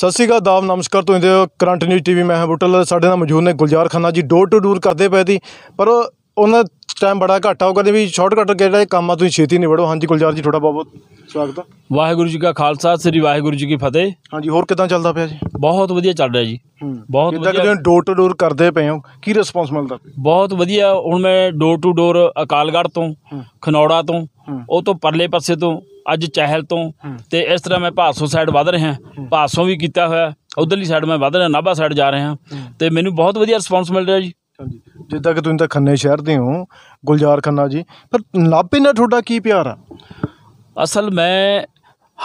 ਸਤਿ ਸ਼੍ਰੀ ਅਕਾਲ ਦਾਬ ਨਮਸਕਾਰ ਤੁਹਾਨੂੰ ਦੇ ਕਰੰਟ ਨਿਊਜ਼ ਟੀਵੀ ਮੈਂ ਹਾਂ ਬੁੱਟਲ ਸਾਡੇ ਨਾਲ ਮੌਜੂਦ ਨੇ ਗੁਲਜ਼ਾਰ ਖਾਨਾ ਜੀ ਡੋਰ ਟੂ ਡੋਰ ਕਰਦੇ ਪਏ ਦੀ ਪਰ ਉਹਨਾਂ ਟਾਈਮ ਬੜਾ ਘਾਟਾ ਹੋ ਕਰਦੇ ਵੀ ਸ਼ਾਰਟਕਟ ਕਿਹੜਾ ਕੰਮ ਆ ਤੁਸੀਂ ਛੇਤੀ ਨਿਬੜੋ ਹਾਂਜੀ ਗੁਲਜ਼ਾਰ ਜੀ ਤੁਹਾਡਾ ਬਹੁਤ ਸਵਾਗਤ ਵਾਹਿਗੁਰੂ ਜੀ ਕਾ ਖਾਲਸਾ ਸ੍ਰੀ ਵਾਹਿਗੁਰੂ ਜੀ ਕੀ ਫਤਿਹ ਹਾਂਜੀ ਹੋਰ ਕਿਦਾਂ ਚੱਲਦਾ ਪਿਆ ਜੀ ਬਹੁਤ ਵਧੀਆ ਚੱਲ ਰਿਹਾ ਜੀ ਬਹੁਤ ਵਧੀਆ ਜਿੱਦਾਂ ਡੋਰ ਟੂ ਡੋਰ ਕਰਦੇ ਪਏ ਹੋ ਕੀ ਰਿਸਪੌਂਸ ਮਿਲਦਾ ਬਹੁਤ ਵਧੀਆ ਹੁਣ ਮੈਂ ਡੋਰ ਟੂ ਡੋਰ ਅਕਾਲਗੜ ਤੋਂ ਖਨੌੜਾ ਤੋਂ ਉਹ ਤੋਂ ਪਰਲੇ ਪਾਸੇ ਤੋਂ ਅੱਜ ਚਹਿਲ ਤੋਂ ਤੇ ਇਸ ਤਰ੍ਹਾਂ ਮੈਂ ਭਾਸੋ ਸਾਈਡ ਵੱਧ ਰਿਹਾ ਭਾਸੋਂ ਵੀ ਕੀਤਾ ਹੋਇਆ ਉਧਰਲੀ ਸਾਈਡ ਮੈਂ ਵੱਧ ਰਿਹਾ ਨਾਭਾ ਸਾਈਡ ਜਾ ਰਿਹਾ ਤੇ ਮੈਨੂੰ ਬਹੁਤ ਵਧੀਆ ਰਿਸਪੌਂਸ ਮਿਲ ਰਿਹਾ ਜੀ ਹਾਂਜੀ ਜਿੱਦਾਂ ਕਿ ਤੁਸੀਂ ਤਾਂ ਖੰਨੇ ਸ਼ਹਿਰ ਦੇ ਹੋ ਗੁਲਜ਼ਾਰ ਖੰਨਾ ਜੀ ਪਰ ਨਾਭੇ ਨਾਲ ਤੁਹਾਡਾ ਕੀ ਪਿਆਰ ਆ ਅਸਲ ਮੈਂ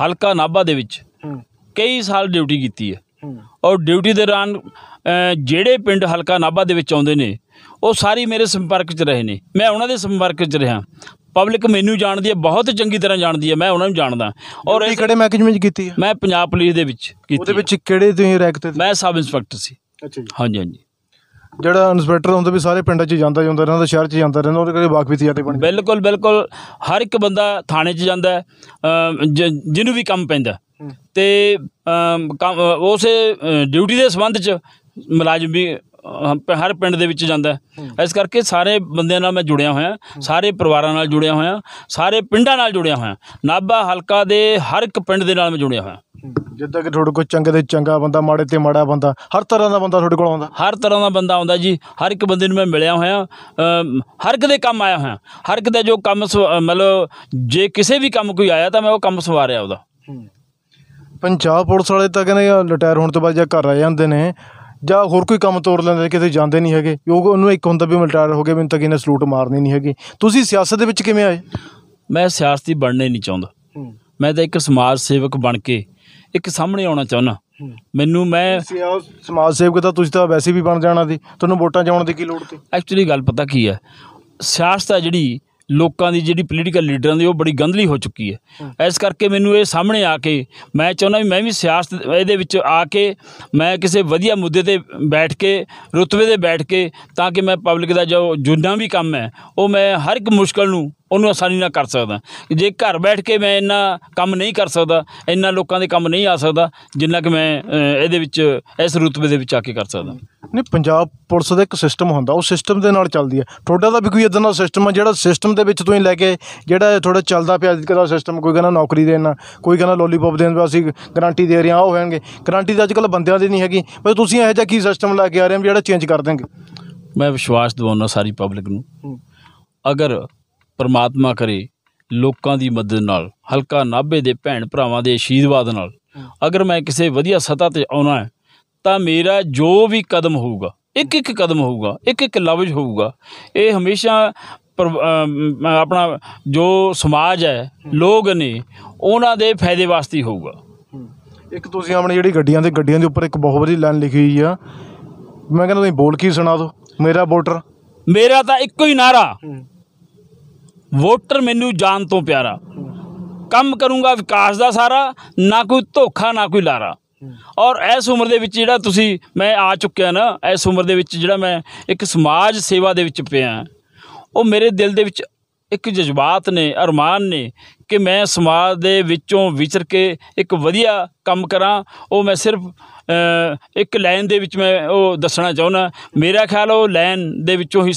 ਹਲਕਾ ਨਾਭਾ ਦੇ ਵਿੱਚ ਕਈ ਸਾਲ ਡਿਊਟੀ ਕੀਤੀ ਹੈ ਔਰ ਡਿਊਟੀ ਦੇ ਦੌਰਾਨ ਜਿਹੜੇ ਪਿੰਡ ਹਲਕਾ ਨਾਭਾ ਦੇ ਵਿੱਚ ਆਉਂਦੇ ਨੇ ਉਹ ਸਾਰੀ ਮੇਰੇ ਸੰਪਰਕ 'ਚ ਰਹੇ ਨੇ ਮੈਂ ਉਹਨਾਂ ਦੇ ਸੰਪਰਕ 'ਚ ਰਿਹਾ ਪਬਲਿਕ ਮੈਨੂੰ ਜਾਣਦੀ ਹੈ ਬਹੁਤ ਚੰਗੀ ਤਰ੍ਹਾਂ ਜਾਣਦੀ ਹੈ ਮੈਂ ਉਹਨਾਂ ਨੂੰ ਜਾਣਦਾ ਔਰ ਇਹ ਕਿਹੜੇ ਮਹਿਕਮੇ 'ਚ ਕੀਤੀ ਹੈ ਮੈਂ ਪੰਜਾਬ ਪੁਲਿਸ ਦੇ ਵਿੱਚ ਕੀਤੀ ਉਹਦੇ ਵਿੱਚ ਕਿਹੜੇ ਤੁਸੀਂ ਰੈਕ ਤੇ ਮੈਂ ਸਬ ਇੰਸਪੈਕਟਰ ਸੀ ਅੱਛਾ ਜੀ ਹਾਂਜੀ ਹਾਂਜੀ ਜਿਹੜਾ ਇਨਸਪੈਕਟਰ ਹੁੰਦਾ ਵੀ ਸਾਰੇ ਪਿੰਡਾਂ 'ਚ ਜਾਂਦਾ ਜਾਂਦਾ ਰਹਿੰਦਾ ਸ਼ਹਿਰ 'ਚ ਜਾਂਦਾ ਰਹਿੰਦਾ ਉਹਦੇ ਕਰਕੇ ਵਾਕਫੀ ਜ਼ਿਆਦਾ ਬਣ ਬਿਲਕੁਲ ਬਿਲਕੁਲ ਹਰ ਇੱਕ ਬੰਦਾ ਥਾਣੇ 'ਚ ਜਾਂਦਾ ਹੈ, ਜਿਹਨੂੰ ਵੀ ਕੰਮ ਪੈਂਦਾ ਤੇ ਉਸੇ ਡਿਊਟੀ ਦੇ ਸੰਬੰਧ 'ਚ ਮੁਲਾਜ਼ਮ ਵੀ ਹਰ ਪਿੰਡ ਦੇ ਵਿੱਚ ਜਾਂਦਾ ਹੈ। ਇਸ ਕਰਕੇ ਸਾਰੇ ਬੰਦਿਆਂ ਨਾਲ ਮੈਂ ਜੁੜਿਆ ਹੋਇਆ ਸਾਰੇ ਪਰਿਵਾਰਾਂ ਨਾਲ ਜੁੜਿਆ ਹੋਇਆ ਸਾਰੇ ਪਿੰਡਾਂ ਨਾਲ ਜੁੜਿਆ ਹੋਇਆ ਨਾਭਾ ਹਲਕਾ ਦੇ ਹਰ ਇੱਕ ਪਿੰਡ ਦੇ ਨਾਲ ਮੈਂ ਜੁੜਿਆ ਹੋਇਆ ਜਿੱਦਾਂ ਕਿ ਤੁਹਾਡੇ ਕੋਲ ਚੰਗੇ ਤੇ ਚੰਗਾ ਬੰਦਾ ਮਾੜੇ ਤੇ ਮਾੜਾ ਬੰਦਾ ਹਰ ਤਰ੍ਹਾਂ ਦਾ ਬੰਦਾ ਤੁਹਾਡੇ ਕੋਲ ਆਉਂਦਾ ਹਰ ਤਰ੍ਹਾਂ ਦਾ ਬੰਦਾ ਆਉਂਦਾ ਜੀ ਹਰ ਇੱਕ ਬੰਦੇ ਨੂੰ ਮੈਂ ਮਿਲਿਆ ਹੋਇਆ ਹਰ ਇੱਕ ਦੇ ਕੰਮ ਆਇਆ ਹੋਇਆ ਹਰ ਇੱਕ ਦਾ ਜੋ ਕੰਮ ਮਤਲਬ ਜੇ ਕਿਸੇ ਵੀ ਕੰਮ ਕੋਈ ਆਇਆ ਤਾਂ ਮੈਂ ਉਹ ਕੰਮ ਸਵਾਰਿਆ ਉਹਦਾ ਪੰਜਾਬ ਪੁਲਿਸ ਵਾਲੇ ਤਾਂ ਕਹਿੰਦੇ ਆ, ਰਿਟਾਇਰ ਹੋਣ ਤੋਂ ਬਾਅਦ ਜਾਂ ਘਰ ਆ ਜਾਂਦੇ ਨੇ ਜਾਂ ਹੋਰ ਕੋਈ ਕੰਮ ਤੋੜ ਲੈਂਦੇ ਕਿਤੇ ਜਾਂਦੇ ਨਹੀਂ ਹੈਗੇ ਉਹ ਉਹਨੂੰ ਇੱਕ ਹੁੰਦਾ ਵੀ ਮਿਲਟਾਰ ਹੋ ਗਿਆ ਮੈਨੂੰ ਤਾਂ ਕਿਨੇ ਸਲੂਟ ਮਾਰਨੀ ਨਹੀਂ ਹੈਗੀ ਤੁਸੀਂ ਸਿਆਸਤ ਦੇ ਵਿੱਚ ਕਿਵੇਂ ਆਏ ਮੈਂ ਸਿਆਸਤੀ ਬਣਨੇ ਨਹੀਂ ਚਾਹੁੰਦਾ ਮੈਂ ਤਾਂ ਇੱਕ ਸਮਾਜ ਸੇਵਕ ਬਣ ਕੇ ਇੱਕ ਸਾਹਮਣੇ ਆਉਣਾ ਚਾਹੁੰਦਾ ਮੈਨੂੰ ਮੈਂ ਸਮਾਜ ਸੇਵਕ ਤਾਂ ਤੁਸੀਂ ਤਾਂ ਵੈਸੇ ਵੀ ਬਣ ਜਾਣਾ ਸੀ ਤੁਹਾਨੂੰ ਵੋਟਾਂ ਚਾਉਣ ਦੀ ਕੀ ਲੋੜ ਤੇ ਐਕਚੁਅਲੀ ਗੱਲ ਪਤਾ ਕੀ ਹੈ ਸਿਆਸਤ ਆ ਜਿਹੜੀ ਲੋਕਾਂ ਦੀ ਜਿਹੜੀ ਪੋਲੀਟੀਕਲ ਲੀਡਰਾਂ ਦੀ ਉਹ ਬੜੀ ਗੰਧਲੀ ਹੋ ਚੁੱਕੀ ਹੈ ਇਸ ਕਰਕੇ ਮੈਨੂੰ ਇਹ ਸਾਹਮਣੇ ਆ ਕੇ ਮੈਂ ਚਾਹੁੰਦਾ ਵੀ ਮੈਂ ਵੀ ਸਿਆਸਤ ਇਹਦੇ ਵਿੱਚ ਆ ਕੇ ਮੈਂ ਕਿਸੇ ਵਧੀਆ ਮੁੱਦੇ ਤੇ ਬੈਠ ਕੇ ਰੁਤਬੇ ਤੇ ਬੈਠ ਕੇ ਤਾਂ ਕਿ ਮੈਂ ਪਬਲਿਕ ਦਾ ਜੋ ਜੁਨਾ ਵੀ ਕੰਮ ਹੈ ਉਹ ਮੈਂ ਹਰ ਇੱਕ ਮੁਸ਼ਕਲ ਨੂੰ ਉਹਨੂੰ ਆਸਾਨੀ ਨਾਲ ਕਰ ਸਕਦਾ ਜੇ ਘਰ ਬੈਠ ਕੇ ਮੈਂ ਇੰਨਾ ਕੰਮ ਨਹੀਂ ਕਰ ਸਕਦਾ ਇੰਨਾ ਲੋਕਾਂ ਦੇ ਕੰਮ ਨਹੀਂ ਆ ਸਕਦਾ ਜਿੰਨਾ ਕਿ ਮੈਂ ਇਹਦੇ ਵਿੱਚ ਇਸ ਰੁਤਬੇ ਦੇ ਵਿੱਚ ਆ ਕੇ ਕਰ ਸਕਦਾ ਨਹੀਂ ਪੰਜਾਬ ਪੁਲਿਸ ਦਾ ਇੱਕ ਸਿਸਟਮ ਹੁੰਦਾ ਉਹ ਸਿਸਟਮ ਦੇ ਨਾਲ ਚੱਲਦੀ ਹੈ ਤੁਹਾਡਾ ਦਾ ਵੀ ਕੋਈ ਇਦਾਂ ਦਾ ਸਿਸਟਮ ਹੈ ਜਿਹੜਾ ਸਿਸਟਮ ਦੇ ਵਿੱਚ ਤੁਸੀਂ ਲੈ ਕੇ ਜਿਹੜਾ ਤੁਹਾਡਾ ਚੱਲਦਾ ਪਿਆ ਅੱਜ ਦਾ ਸਿਸਟਮ ਕੋਈ ਕਹਿੰਦਾ ਨੌਕਰੀ ਦੇਣਾ ਕੋਈ ਕਹਿੰਦਾ ਲੋਲੀਪੌਪ ਦੇਣ ਦਾ ਅਸੀਂ ਗਾਰੰਟੀ ਦੇ ਰਹੇ ਹਾਂ ਉਹ ਹੋਣਗੇ ਗਾਰੰਟੀ ਤਾਂ ਕੱਲ ਬੰਦਿਆਂ ਦੀ ਨਹੀਂ ਹੈਗੀ ਪਰ ਤੁਸੀਂ ਇਹੋ ਜਿਹਾ ਕੀ ਸਿਸਟਮ ਲੈ ਕੇ ਆ ਰਹੇ ਹੋ ਜਿਹੜਾ ਚੇਂਜ ਕਰ ਦੇਣਗੇ ਮੈਂ ਵਿਸ਼ਵਾਸ ਦਿਵਾਉਣਾ ਸਾਰੀ ਪਬਲਿਕ ਨੂੰ ਅਗਰ ਪਰਮਾਤਮਾ ਕਰੇ ਲੋਕਾਂ ਦੀ ਮਦਦ ਨਾਲ ਹਲਕਾ ਨਾਭੇ ਦੇ ਭੈਣ ਭਰਾਵਾਂ ਦੇ ਅਸ਼ੀਰਵਾਦ ਨਾਲ ਅਗਰ ਮੈਂ ਕਿਸੇ ਵਧੀਆ ਸਤਾ ਤੇ ਆਉਣਾ ਹੈ ਤਾਂ ਮੇਰਾ ਜੋ ਵੀ ਕਦਮ ਹੋਊਗਾ ਇੱਕ ਇੱਕ ਕਦਮ ਹੋਊਗਾ ਇੱਕ ਇੱਕ ਲਬਜ ਹੋਊਗਾ ਇਹ ਹਮੇਸ਼ਾ ਆਪਣਾ ਜੋ ਸਮਾਜ ਹੈ ਲੋਕ ਨੇ ਉਹਨਾਂ ਦੇ ਫਾਇਦੇ ਵਾਸਤੇ ਹੋਊਗਾ ਇੱਕ ਤੁਸੀਂ ਆਪਣੀ ਜਿਹੜੀ ਗੱਡੀਆਂ ਦੇ ਗੱਡੀਆਂ ਦੇ ਉੱਪਰ ਇੱਕ ਬਹੁਤ ਵਧੀਆ ਲਾਈਨ ਲਿਖੀ ਹੋਈ ਆ ਮੈਂ ਕਹਿੰਦਾ ਤੁਸੀਂ ਬੋਲ ਕੀ ਸੁਣਾ ਦਿਓ ਮੇਰਾ ਵੋਟਰ ਮੇਰਾ ਤਾਂ ਇੱਕੋ ਹੀ ਨਾਰਾ ਵੋਟਰ ਮੈਨੂੰ ਜਾਨ ਤੋਂ ਪਿਆਰਾ ਕੰਮ ਕਰੂੰਗਾ ਵਿਕਾਸ ਦਾ ਸਾਰਾ ਨਾ ਕੋਈ ਧੋਖਾ ਨਾ ਕੋਈ ਲਾਰਾ ਔਰ ਇਸ ਉਮਰ ਦੇ ਵਿੱਚ ਜਿਹੜਾ ਤੁਸੀਂ ਮੈਂ ਆ ਚੁੱਕਿਆ ਨਾ ਇਸ ਉਮਰ ਦੇ ਵਿੱਚ ਜਿਹੜਾ ਮੈਂ ਇੱਕ ਸਮਾਜ ਸੇਵਾ ਦੇ ਵਿੱਚ ਪਿਆ ਉਹ ਮੇਰੇ ਦਿਲ ਦੇ ਵਿੱਚ ਇੱਕ ਜਜ਼ਬਾਤ ਨੇ ਅਰਮਾਨ ਨੇ ਕਿ ਮੈਂ ਸਮਾਜ ਦੇ ਵਿੱਚੋਂ ਵਿਚਰ ਕੇ ਇੱਕ ਵਧੀਆ ਕੰਮ ਕਰਾਂ ਉਹ ਮੈਂ ਸਿਰਫ ਇੱਕ ਲਾਈਨ ਦੇ ਵਿੱਚ ਮੈਂ ਉਹ ਦੱਸਣਾ ਚਾਹੁੰਦਾ ਮੇਰਾ ਖਿਆਲ ਉਹ ਲਾਈਨ ਦੇ ਵਿੱਚੋਂ ਹੀ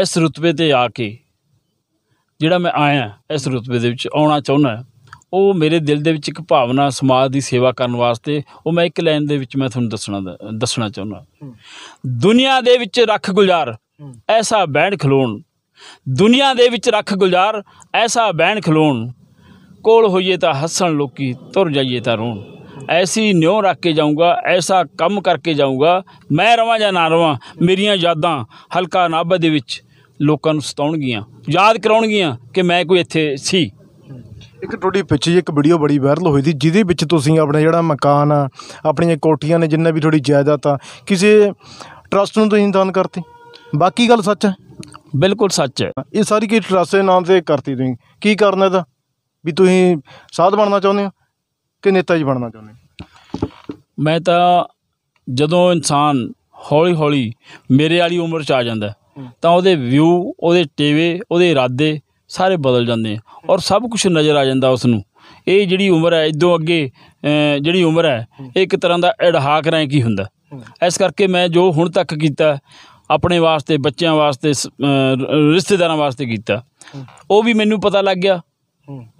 ਇਸ ਰੁਤਬੇ ਤੇ ਆ ਕੇ ਜਿਹੜਾ ਮੈਂ ਆਇਆ ਇਸ ਰੁਤਬੇ ਦੇ ਵਿੱਚ ਆਉਣਾ ਚਾਹੁੰਦਾ ਉਹ ਮੇਰੇ ਦਿਲ ਦੇ ਵਿੱਚ ਇੱਕ ਭਾਵਨਾ ਸਮਾਜ ਦੀ ਸੇਵਾ ਕਰਨ ਵਾਸਤੇ ਉਹ ਮੈਂ ਇੱਕ ਲਾਈਨ ਦੇ ਵਿੱਚ ਮੈਂ ਤੁਹਾਨੂੰ ਦੱਸਣਾ ਦੱਸਣਾ ਚਾਹੁੰਦਾ ਦੁਨੀਆ ਦੇ ਵਿੱਚ ਰੱਖ ਗੁਲਜ਼ਾਰ ਐਸਾ ਬੈਣ ਖਲੋਣ ਦੁਨੀਆ ਦੇ ਵਿੱਚ ਰੱਖ ਗੁਲਜ਼ਾਰ ਐਸਾ ਬੈਣ ਖਲੋਣ ਕੋਲ ਹੋਈਏ ਤਾਂ ਹੱਸਣ ਲੋਕੀ ਤੁਰ ਜਾਈਏ ਤਾਂ ਰੋਣ ਐਸੀ ਨਿਉ ਰੱਖ ਕੇ ਜਾਊਗਾ ਐਸਾ ਕੰਮ ਕਰਕੇ ਜਾਊਗਾ ਮੈਂ ਰਵਾਂ ਜਾਂ ਨਾ ਰਵਾਂ ਮੇਰੀਆਂ ਯਾਦਾਂ ਹਲਕਾ ਨਾਭਾ ਦੇ ਵਿੱਚ ਲੋਕਾਂ ਨੂੰ ਸਤਾਉਣਗੀਆਂ ਯਾਦ ਕਰਾਉਣਗੀਆਂ ਕਿ ਮੈਂ ਕੋਈ ਇੱਥੇ ਸੀ ਇੱਕ ਤੁਹਾਡੀ ਪਿੱਛੇ ਇੱਕ ਵੀਡੀਓ ਬੜੀ ਵਾਇਰਲ ਹੋਈ ਸੀ ਜਿਹਦੇ ਵਿੱਚ ਤੁਸੀਂ ਆਪਣਾ ਜਿਹੜਾ ਮਕਾਨ ਆ ਆਪਣੀਆਂ ਕੋਠੀਆਂ ਨੇ ਜਿੰਨਾ ਵੀ ਤੁਹਾਡੀ ਜਾਇਦਾਦ ਆ ਕਿਸੇ ਟਰਸਟ ਨੂੰ ਤੁਸੀਂ ਦਾਨ ਕਰਤੀ ਬਾਕੀ ਗੱਲ ਸੱਚ ਹੈ ਬਿਲਕੁਲ ਸੱਚ ਹੈ ਇਹ ਸਾਰੀ ਕੀ ਟਰਸਟ ਦੇ ਨਾਮ ਤੇ ਕਰਤੀ ਤੁਸੀਂ ਕੀ ਕਰਨਾ ਇਹਦਾ ਵੀ ਤੁਸੀਂ ਸਾਧ ਬਣਨਾ ਚਾਹੁੰਦੇ ਹੋ ਕਿ ਨੇਤਾ ਜੀ ਬਣਨਾ ਚਾਹੁੰਦੇ ਹੋ ਮੈਂ ਤਾਂ ਜਦੋਂ ਇਨਸਾਨ ਹੌਲੀ ਹੌਲੀ ਮੇਰੇ ਵਾਲੀ ਉਮਰ ਚ ਆ ਜਾਂਦਾ ਤਾਂ ਉਹਦੇ ਵਿਊ ਉਹਦੇ ਟੇਵੇ ਉਹਦੇ ਇਰਾਦੇ ਸਾਰੇ ਬਦਲ ਜਾਂਦੇ ਆ ਔਰ ਸਭ ਕੁਝ ਨਜ਼ਰ ਆ ਜਾਂਦਾ ਉਸ ਨੂੰ ਇਹ ਜਿਹੜੀ ਉਮਰ ਹੈ ਇਦੋਂ ਅੱਗੇ ਜਿਹੜੀ ਉਮਰ ਹੈ ਇੱਕ ਤਰ੍ਹਾਂ ਦਾ ਅੜਹਾਕ ਰਾਂ ਕੀ ਹੁੰਦਾ ਇਸ ਕਰਕੇ ਮੈਂ ਜੋ ਹੁਣ ਤੱਕ ਕੀਤਾ ਆਪਣੇ ਵਾਸਤੇ ਬੱਚਿਆਂ ਵਾਸਤੇ ਰਿਸ਼ਤੇਦਾਰਾਂ ਵਾਸਤੇ ਕੀਤਾ ਉਹ ਵੀ ਮੈਨੂੰ ਪਤਾ ਲੱਗ ਗਿਆ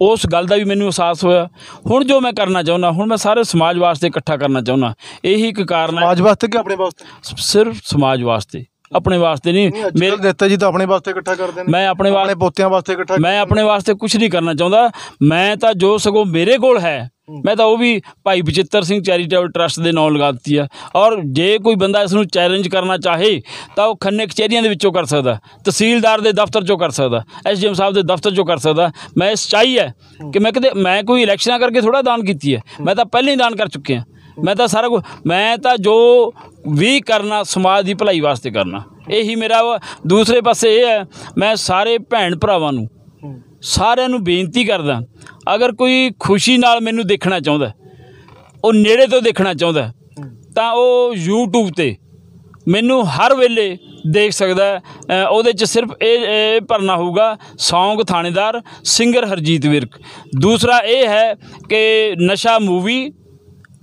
ਉਸ ਗੱਲ ਦਾ ਵੀ ਮੈਨੂੰ ਅਹਿਸਾਸ ਹੋਇਆ ਹੁਣ ਜੋ ਮੈਂ ਕਰਨਾ ਚਾਹੁੰਦਾ ਹੁਣ ਮੈਂ ਸਾਰੇ ਸਮਾਜ ਵਾਸਤੇ ਇਕੱਠਾ ਕਰਨਾ ਚਾਹੁੰਦਾ ਇਹੀ ਇੱਕ ਕਾਰਨ ਹੈ ਸਮਾਜ ਵਾਸਤੇ ਕਿ ਆਪਣੇ ਵਾਸਤੇ ਸਿਰਫ ਸਮਾਜ ਵਾਸਤੇ ਆਪਣੇ ਵਾਸਤੇ ਨਹੀਂ ਮੇਰੇ ਦਿੱਤਾ ਜੀ ਤਾਂ ਆਪਣੇ ਵਾਸਤੇ ਇਕੱਠਾ ਕਰਦੇ ਨੇ ਮੈਂ ਆਪਣੇ ਵਾਲੇ ਪੋਤਿਆਂ ਵਾਸਤੇ ਇਕੱਠਾ ਮੈਂ ਆਪਣੇ ਵਾਸਤੇ ਕੁਝ ਨਹੀਂ ਕਰਨਾ ਚਾਹੁੰਦਾ ਮੈਂ ਤਾਂ ਜੋ ਸਗੋਂ ਮੇਰੇ ਕੋਲ ਹੈ ਮੈਂ ਤਾਂ ਉਹ ਵੀ ਭਾਈ ਬਚਿੱਤਰ ਸਿੰਘ ਚੈਰੀਟੇਬਲ ਟਰਸਟ ਦੇ ਨਾਂ ਲਗਾ ਦਿੱਤੀ ਆ ਔਰ ਜੇ ਕੋਈ ਬੰਦਾ ਇਸ ਨੂੰ ਚੈਲੰਜ ਕਰਨਾ ਚਾਹੇ ਤਾਂ ਉਹ ਖੰਨੇ ਕਚਹਿਰੀਆਂ ਦੇ ਵਿੱਚੋਂ ਕਰ ਸਕਦਾ ਤਹਿਸੀਲਦਾਰ ਦੇ ਦਫ਼ਤਰ ਚੋਂ ਕਰ ਸਕਦਾ ਐਸਡੀਐਮ ਸਾਹਿਬ ਦੇ ਦਫ਼ਤਰ ਚੋਂ ਕਰ ਸਕਦਾ ਮੈਂ ਚਾਹੀ ਹੈ ਕਿ ਮੈਂ ਕਿਤੇ ਮੈਂ ਕੋਈ ਇਲੈਕਸ਼ਨਾਂ ਕਰਕੇ ਥੋੜਾ ਦਾਨ ਕੀਤੀ ਹੈ ਮੈਂ ਤਾਂ ਪਹਿਲਾਂ ਹੀ ਦਾਨ ਕਰ ਚੁੱਕਿਆ ਮੈਂ ਤਾਂ ਸਾਰਾ ਕੁਝ ਮੈਂ ਤਾਂ ਜੋ ਵੀ ਕਰਨਾ ਸਮਾਜ ਦੀ ਭਲਾਈ ਵਾਸਤੇ ਕਰਨਾ ਇਹੀ ਮੇਰਾ ਦੂਸਰੇ ਪਾਸੇ ਇਹ ਹੈ ਮੈਂ ਸਾਰੇ ਭੈਣ ਭਰਾਵਾਂ ਨੂੰ ਸਾਰਿਆਂ ਨੂੰ ਬੇਨਤੀ ਕਰਦਾ ਅਗਰ ਕੋਈ ਖੁਸ਼ੀ ਨਾਲ ਮੈਨੂੰ ਦੇਖਣਾ ਚਾਹੁੰਦਾ ਉਹ ਨੇੜੇ ਤੋਂ ਦੇਖਣਾ ਚਾਹੁੰਦਾ ਤਾਂ ਉਹ YouTube ਤੇ ਮੈਨੂੰ ਹਰ ਵੇਲੇ ਦੇਖ ਸਕਦਾ ਉਹਦੇ ਚ ਸਿਰਫ ਇਹ ਭਰਨਾ ਹੋਊਗਾ ਸੌਂਗ ਥਾਣੇਦਾਰ ਸਿੰਗਰ ਹਰਜੀਤ ਵਿਰਕ ਦੂਸਰਾ ਇਹ ਹੈ ਕਿ ਨਸ਼ਾ ਮੂਵੀ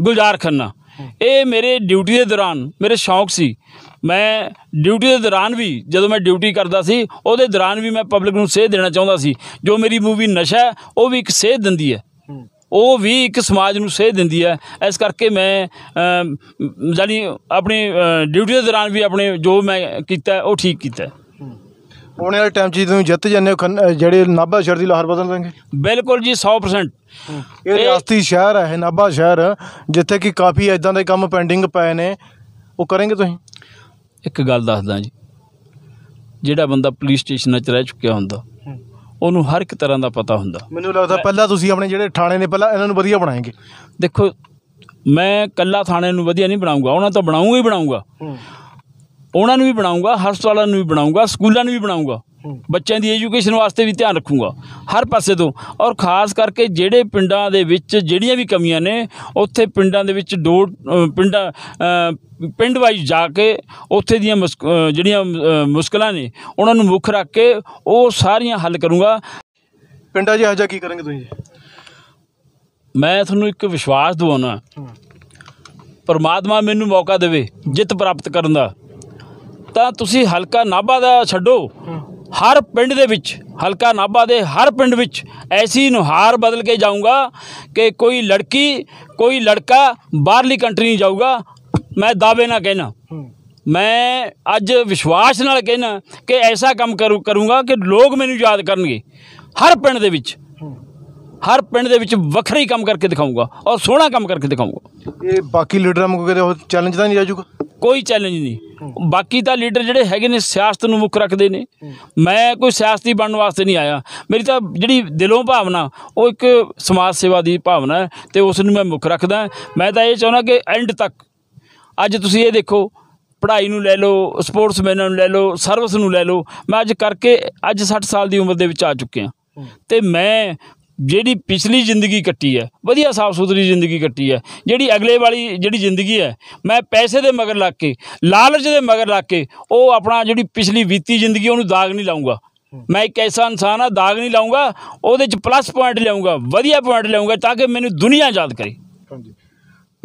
ਗੁਲਜ਼ਾਰ ਖੰਨਾ ਇਹ ਮੇਰੇ ਡਿਊਟੀ ਦੇ ਦੌਰਾਨ ਮੇਰੇ ਸ਼ੌਂਕ ਸੀ ਮੈਂ ਡਿਊਟੀ ਦੇ ਦੌਰਾਨ ਵੀ ਜਦੋਂ ਮੈਂ ਡਿਊਟੀ ਕਰਦਾ ਸੀ ਉਹਦੇ ਦੌਰਾਨ ਵੀ ਮੈਂ ਪਬਲਿਕ ਨੂੰ ਸੇਧ ਦੇਣਾ ਚਾਹੁੰਦਾ ਸੀ ਜੋ ਮੇਰੀ ਮੂਵੀ ਨਸ਼ਾ ਉਹ ਵੀ ਇੱਕ ਸੇਧ ਦਿੰਦੀ ਹੈ ਉਹ ਵੀ ਇੱਕ ਸਮਾਜ ਨੂੰ ਸੇਧ ਦਿੰਦੀ ਹੈ ਇਸ ਕਰਕੇ ਮੈਂ ਜਾਨੀ ਆਪਣੀ ਡਿਊਟੀ ਦੇ ਦੌਰਾਨ ਵੀ ਆਪਣੇ ਜੋ ਮੈਂ ਕੀਤਾ ਉਹ ਠੀਕ ਕੀਤਾ ਆਉਣ ਵਾਲੇ ਟਾਈਮ ਜੀ ਤੁਸੀਂ ਜਿੱਤ ਜਾਂਦੇ ਹੋ ਜਿਹੜੇ ਨਾਭਾ ਸ਼ਹਿਰ ਦੀ ਲਾਹਰ ਬਦਲ ਦੇਣਗੇ ਬਿਲਕੁਲ ਜੀ 100% ਇਹ ਰਿਆਸਤੀ ਸ਼ਹਿਰ ਹੈ ਨਾਭਾ ਸ਼ਹਿਰ ਜਿੱਥੇ ਕਿ ਕਾਫੀ ਐਦਾਂ ਦੇ ਕੰਮ ਪੈਂਡਿੰਗ ਪਏ ਨੇ ਉਹ ਕਰਨਗੇ ਤੁਸੀਂ ਇੱਕ ਗੱਲ ਦੱਸਦਾ ਜੀ ਜਿਹੜਾ ਬੰਦਾ ਪੁਲਿਸ ਸਟੇਸ਼ਨਾਂ 'ਚ ਰਹਿ ਚੁੱਕਿਆ ਹੁੰਦਾ ਉਹਨੂੰ ਹਰ ਇੱਕ ਤਰ੍ਹਾਂ ਦਾ ਪਤਾ ਹੁੰਦਾ ਮੈਨੂੰ ਲੱਗਦਾ ਪਹਿਲਾਂ ਤੁਸੀਂ ਆਪਣੇ ਜਿਹੜੇ ਥਾਣੇ ਨੇ ਪਹਿਲਾਂ ਇਹਨਾਂ ਨੂੰ ਵਧੀਆ ਬਣਾਏਗੇ ਦੇਖੋ ਮੈਂ ਕੱਲਾ ਥਾਣੇ ਨੂੰ ਵਧੀਆ ਨਹੀਂ ਬਣਾਉਂਗਾ ਉਹਨਾਂ ਤਾਂ ਬਣਾਉਂਗਾ ਹੀ ਬਣਾਉਂਗਾ ਉਹਨਾਂ ਨੂੰ ਵੀ ਬਣਾਉਂਗਾ ਹਸਪਤਾਲਾਂ ਨੂੰ ਵੀ ਬਣਾਉਂਗਾ ਸਕੂਲਾਂ ਨੂੰ ਵੀ ਬਣਾਉਂਗਾ ਬੱਚਿਆਂ ਦੀ ਐਜੂਕੇਸ਼ਨ ਵਾਸਤੇ ਵੀ ਧਿਆਨ ਰੱਖੂਗਾ ਹਰ ਪਾਸੇ ਤੋਂ ਔਰ ਖਾਸ ਕਰਕੇ ਜਿਹੜੇ ਪਿੰਡਾਂ ਦੇ ਵਿੱਚ ਜਿਹੜੀਆਂ ਵੀ ਕਮੀਆਂ ਨੇ ਉੱਥੇ ਪਿੰਡਾਂ ਦੇ ਵਿੱਚ ਡੋਰ ਪਿੰਡਾਂ ਪਿੰਡ ਵਾਈਜ਼ ਜਾ ਕੇ ਉੱਥੇ ਦੀਆਂ ਜਿਹੜੀਆਂ ਮੁਸ਼ਕਲਾਂ ਨੇ ਉਹਨਾਂ ਨੂੰ ਮੁੱਖ ਰੱਖ ਕੇ ਉਹ ਸਾਰੀਆਂ ਹੱਲ ਕਰੂੰਗਾ ਪਿੰਡਾਂ 'ਚ ਆਜਾ ਕੀ ਕਰਾਂਗੇ ਤੁਸੀਂ ਮੈਂ ਤੁਹਾਨੂੰ ਇੱਕ ਵਿਸ਼ਵਾਸ ਦਵਾਉਣਾ ਪਰਮਾਤਮਾ ਮੈਨੂੰ ਮੌਕਾ ਦੇਵੇ ਜਿੱਤ ਪ੍ਰਾਪਤ ਕਰਨ ਦਾ ਤਾਂ ਤੁਸੀਂ ਹਲਕਾ ਨਾਭਾ ਦਾ ਛੱਡੋ ਹਰ ਪਿੰਡ ਦੇ ਵਿੱਚ ਹਲਕਾ ਨਾਭਾ ਦੇ ਹਰ ਪਿੰਡ ਵਿੱਚ ਐਸੀ ਨੁਹਾਰ ਬਦਲ ਕੇ ਜਾਊਂਗਾ ਕਿ ਕੋਈ ਲੜਕੀ ਕੋਈ ਲੜਕਾ ਬਾਹਰਲੀ ਕੰਟਰੀ ਨਹੀਂ ਜਾਊਗਾ ਮੈਂ ਦਾਅਵੇ ਨਾਲ ਕਹਿਣਾ ਮੈਂ ਅੱਜ ਵਿਸ਼ਵਾਸ ਨਾਲ ਕਹਿਣਾ ਕਿ ਐਸਾ ਕੰਮ ਕਰੂ ਕਰੂੰਗਾ ਕਿ ਲੋਕ ਮੈਨੂੰ ਯਾਦ ਕਰਨਗੇ ਹਰ ਪਿੰਡ ਦੇ ਵਿੱਚ ਹਰ ਪਿੰਡ ਦੇ ਵਿੱਚ ਵੱਖਰੀ ਕੰਮ ਕਰਕੇ ਦਿਖਾਊਂਗਾ ਔਰ ਸੋਹਣਾ ਕੰਮ ਕਰਕੇ ਦਿਖਾਊਂਗਾ ਇਹ ਬਾਕੀ ਲੀਡਰਾਂ ਨੂੰ ਕਿਹਦੇ ਉਹ ਚੈਲੰਜ ਤਾਂ ਨਹੀਂ ਆਜੂਗਾ ਕੋਈ ਚੈਲੰਜ ਨਹੀਂ ਬਾਕੀ ਤਾਂ ਲੀਡਰ ਜਿਹੜੇ ਹੈਗੇ ਨੇ ਸਿਆਸਤ ਨੂੰ ਮੁੱਖ ਰੱਖਦੇ ਨੇ ਮੈਂ ਕੋਈ ਸਿਆਸਤੀ ਬਣਨ ਵਾਸਤੇ ਨਹੀਂ ਆਇਆ ਮੇਰੀ ਤਾਂ ਜਿਹੜੀ ਦਿਲੋਂ ਭਾਵਨਾ ਉਹ ਇੱਕ ਸਮਾਜ ਸੇਵਾ ਦੀ ਭਾਵਨਾ ਹੈ ਤੇ ਉਸ ਨੂੰ ਮੈਂ ਮੁੱਖ ਰੱਖਦਾ ਮੈਂ ਤਾਂ ਇਹ ਚਾਹੁੰਦਾ ਕਿ ਐਂਡ ਤੱਕ ਅੱਜ ਤੁਸੀਂ ਇਹ ਦੇਖੋ ਪੜ੍ਹਾਈ ਨੂੰ ਲੈ ਲਓ ਸਪੋਰਟਸਮੈਨ ਨੂੰ ਲੈ ਲਓ ਸਰਵਿਸ ਨੂੰ ਲੈ ਲਓ ਮੈਂ ਅੱਜ ਕਰਕੇ ਅੱਜ 60 ਸਾਲ ਦੀ ਉਮਰ ਦੇ ਵਿੱਚ ਆ ਚੁੱਕਿਆ ਤੇ ਮੈਂ ਜਿਹੜੀ ਪਿਛਲੀ ਜ਼ਿੰਦਗੀ ਕੱਟੀ ਹੈ ਵਧੀਆ ਸਾਫ ਸੁਥਰੀ ਜ਼ਿੰਦਗੀ ਕੱਟੀ ਹੈ ਜਿਹੜੀ ਅਗਲੇ ਵਾਲੀ ਜਿਹੜੀ ਜ਼ਿੰਦਗੀ ਹੈ ਮੈਂ ਪੈਸੇ ਦੇ ਮਗਰ ਲੱਗ ਕੇ ਲਾਲਚ ਦੇ ਮਗਰ ਲੱਗ ਕੇ ਉਹ ਆਪਣਾ ਜਿਹੜੀ ਪਿਛਲੀ ਬੀਤੀ ਜ਼ਿੰਦਗੀ ਉਹਨੂੰ ਦਾਗ ਨਹੀਂ ਲਾਉਂਗਾ ਮੈਂ ਇੱਕ ਐਸਾ ਇਨਸਾਨ ਆ ਦਾਗ ਨਹੀਂ ਲਾਉਂਗਾ ਉਹਦੇ ਚ ਪਲੱਸ ਪੁਆਇੰਟ ਲਿਆਉਂਗਾ ਵਧੀਆ ਪੁਆਇੰਟ ਲਿਆਉਂਗਾ ਤਾਂ ਕਿ ਮੈਨੂੰ ਦੁਨੀਆ ਯਾਦ ਕਰੇ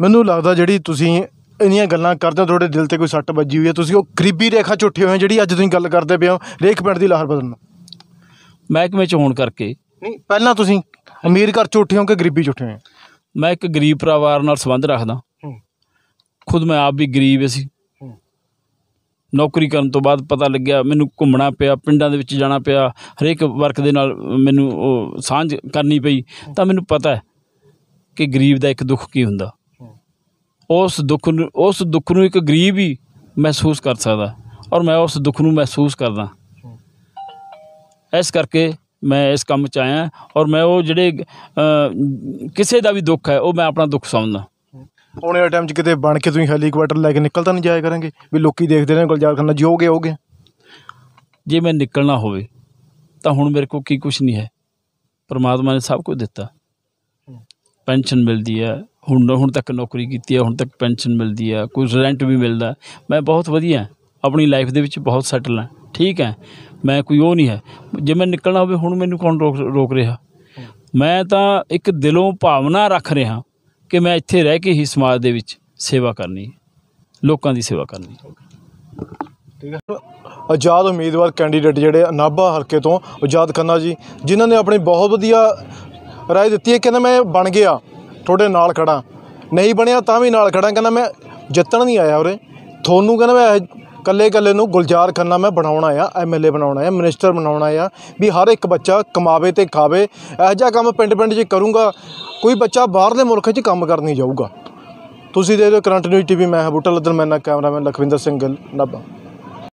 ਮੈਨੂੰ ਲੱਗਦਾ ਜਿਹੜੀ ਤੁਸੀਂ ਇੰਨੀਆਂ ਗੱਲਾਂ ਕਰਦੇ ਹੋ ਤੁਹਾਡੇ ਦਿਲ ਤੇ ਕੋਈ ਸੱਟ ਵੱਜੀ ਹੋਈ ਹੈ ਤੁਸੀਂ ਉਹ ਗਰੀਬੀ ਰੇਖਾ ਝੁੱਠੇ ਹੋਏ ਜਿਹੜੀ ਅੱਜ ਤੁਸੀਂ ਗੱਲ ਕਰਦੇ ਪਿਓ ਰੇਖ ਪਿੰਡ ਦੀ ਲਾਹਰ ਬਦਲਣਾ ਮਹਿਕਮੇ ਚ ਹੋਣ ਕਰਕੇ ਨਹੀਂ ਪਹਿਲਾਂ ਤੁਸੀਂ ਅਮੀਰ ਘਰ ਚੋਂ ਉੱਠੇ ਹੋ ਕਿ ਗਰੀਬੀ ਚੋਂ ਹੋ ਮੈਂ ਇੱਕ ਗਰੀਬ ਪਰਿਵਾਰ ਨਾਲ ਸੰਬੰਧ ਰੱਖਦਾ ਖੁਦ ਮੈਂ ਆਪ ਵੀ ਗਰੀਬ ਸੀ ਨੌਕਰੀ ਕਰਨ ਤੋਂ ਬਾਅਦ ਪਤਾ ਲੱਗਿਆ ਮੈਨੂੰ ਘੁੰਮਣਾ ਪਿਆ ਪਿੰਡਾਂ ਦੇ ਵਿੱਚ ਜਾਣਾ ਪਿਆ ਹਰੇਕ ਵਰਕ ਦੇ ਨਾਲ ਮੈਨੂੰ ਉਹ ਸਾਂਝ ਕਰਨੀ ਪਈ ਤਾਂ ਮੈਨੂੰ ਪਤਾ ਹੈ ਕਿ ਗਰੀਬ ਦਾ ਇੱਕ ਦੁੱਖ ਕੀ ਹੁੰਦਾ ਉਸ ਦੁੱਖ ਨੂੰ ਉਸ ਦੁੱਖ ਨੂੰ ਇੱਕ ਗਰੀਬ ਹੀ ਮਹਿਸੂਸ ਕਰ ਸਕਦਾ ਔਰ ਮੈਂ ਉਸ ਦੁੱਖ ਨੂੰ ਮਹਿਸੂਸ ਕਰਦਾ ਇਸ ਕਰਕੇ ਮੈਂ ਇਸ ਕੰਮ 'ਚ ਆਇਆ ਔਰ ਮੈਂ ਉਹ ਜਿਹੜੇ ਕਿਸੇ ਦਾ ਵੀ ਦੁੱਖ ਹੈ ਉਹ ਮੈਂ ਆਪਣਾ ਦੁੱਖ ਸਮਝਦਾ ਆਉਣੇ ਵਾਲੇ ਟਾਈਮ 'ਚ ਕਿਤੇ ਬਣ ਕੇ ਤੁਸੀਂ ਹੈਲੀਕਾਪਟਰ ਲੈ ਕੇ ਨਿਕਲ ਤਾਂ ਨਹੀਂ ਜਾਇਆ ਕਰਾਂਗੇ ਵੀ ਲੋਕੀ ਦੇਖਦੇ ਨੇ ਗੁਲਜ਼ਾਰ ਖਾਨਾ ਜੋਗੇ ਹੋਗੇ ਜੇ ਮੈਂ ਨਿਕਲਣਾ ਹੋਵੇ ਤਾਂ ਹੁਣ ਮੇਰੇ ਕੋਲ ਕੀ ਕੁਝ ਨਹੀਂ ਹੈ ਪਰਮਾਤਮਾ ਨੇ ਸਭ ਕੁਝ ਦਿੱਤਾ ਪੈਨਸ਼ਨ ਮਿਲਦੀ ਹੈ ਹੁਣ ਹੁਣ ਤੱਕ ਨੌਕਰੀ ਕੀਤੀ ਹੈ ਹੁਣ ਤੱਕ ਪੈਨਸ਼ਨ ਮਿਲਦੀ ਹੈ ਕੁਝ ਰੈਂਟ ਵੀ ਮਿਲਦਾ ਮੈਂ ਬਹੁਤ ਵਧੀਆ ਆਪਣੀ ਲਾਈਫ ਦੇ ਵਿੱਚ ਬਹੁਤ ਸੈਟਲ ਹਾਂ ਠੀਕ ਹੈ ਮੈਂ ਕੋਈ ਉਹ ਨਹੀਂ ਹੈ ਜੇ ਮੈਂ ਨਿਕਲਣਾ ਹੋਵੇ ਹੁਣ ਮੈਨੂੰ ਕੌਣ ਰੋਕ ਰਿਹਾ ਮੈਂ ਤਾਂ ਇੱਕ ਦਿਲੋਂ ਭਾਵਨਾ ਰੱਖ ਰਿਹਾ ਕਿ ਮੈਂ ਇੱਥੇ ਰਹਿ ਕੇ ਹੀ ਸਮਾਜ ਦੇ ਵਿੱਚ ਸੇਵਾ ਕਰਨੀ ਲੋਕਾਂ ਦੀ ਸੇਵਾ ਕਰਨੀ ਠੀਕ ਹੈ ਆਜ਼ਾਦ ਉਮੀਦਵਾਰ ਕੈਂਡੀਡੇਟ ਜਿਹੜੇ ਨਾਭਾ ਹਲਕੇ ਤੋਂ ਆਜ਼ਾਦ ਖੰਨਾ ਜੀ ਜਿਨ੍ਹਾਂ ਨੇ ਆਪਣੀ ਬਹੁਤ ਵਧੀਆ ਰਾਏ ਦਿੱਤੀ ਹੈ ਕਹਿੰਦਾ ਮੈਂ ਬਣ ਗਿਆ ਤੁਹਾਡੇ ਨਾਲ ਖੜਾ ਨਹੀਂ ਬਣਿਆ ਤਾਂ ਵੀ ਨਾਲ ਖੜਾ ਕਹਿੰਦਾ ਮੈਂ ਜਿੱਤਣ ਨਹੀਂ ਆਇਆ ਉਰੇ ਤੁਹਾਨੂੰ ਕਹਿੰਦਾ ਮੈਂ ਕੱਲੇ ਕੱਲੇ ਨੂੰ ਗੁਲਜ਼ਾਰ ਖੰਨਾ ਮੈਂ ਬਣਾਉਣਾ ਆ ਐਮਐਲਏ ਬਣਾਉਣਾ ਆ ਮਿਨਿਸਟਰ ਬਣਾਉਣਾ ਆ ਵੀ ਹਰ ਇੱਕ ਬੱਚਾ ਕਮਾਵੇ ਤੇ ਖਾਵੇ ਇਹ ਜਿਹਾ ਕੰਮ ਪਿੰਡ-ਪਿੰਡ 'ਚ ਕਰੂੰਗਾ ਕੋਈ ਬੱਚਾ ਬਾਹਰਲੇ ਮੁਲਕ 'ਚ ਕੰਮ ਕਰਨ ਨਹੀਂ ਜਾਊਗਾ ਤੁਸੀਂ ਦੇਖੋ ਹੋ ਕਰੰਟ ਨਿਊਜ਼ ਟੀਵੀ ਮੈਂ ਹਾਂ ਬੂਟਾ ਮੈਂ ਨਾ ਕੈਮਰਾਮੈਨ ਲਖਵਿੰਦਰ ਸਿੰਘ ਨੱਬਾ